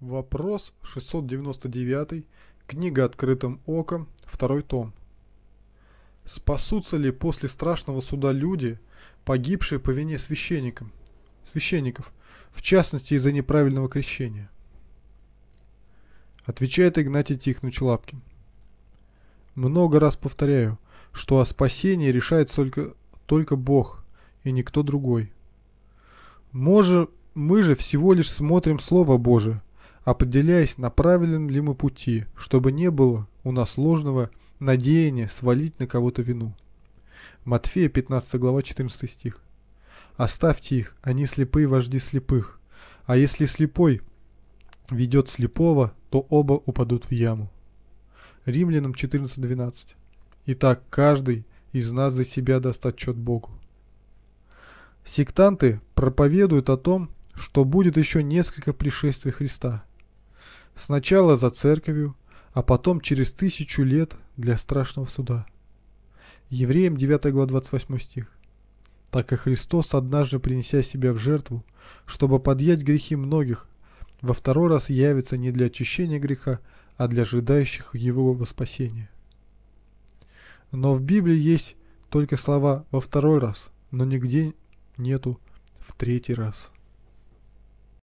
Вопрос 699, книга «Открытым оком», второй том. Спасутся ли после страшного суда люди, погибшие по вине священникам, священников, в частности из-за неправильного крещения? Отвечает Игнатий Тихонович Лапкин. Много раз повторяю, что о спасении решает только, только Бог и никто другой. Может, мы же всего лишь смотрим Слово Божие – определяясь, на правильном ли мы пути, чтобы не было у нас ложного надеяния свалить на кого-то вину. Матфея 15 глава 14 стих. «Оставьте их, они слепые вожди слепых, а если слепой ведет слепого, то оба упадут в яму». Римлянам 14.12. Итак, каждый из нас за себя даст отчет Богу. Сектанты проповедуют о том, что будет еще несколько пришествий Христа – Сначала за церковью, а потом через тысячу лет для страшного суда. Евреям 9 глава 28 стих. Так и Христос, однажды принеся себя в жертву, чтобы подъять грехи многих, во второй раз явится не для очищения греха, а для ожидающих его воспасения. Но в Библии есть только слова «во второй раз», но нигде нету «в третий раз».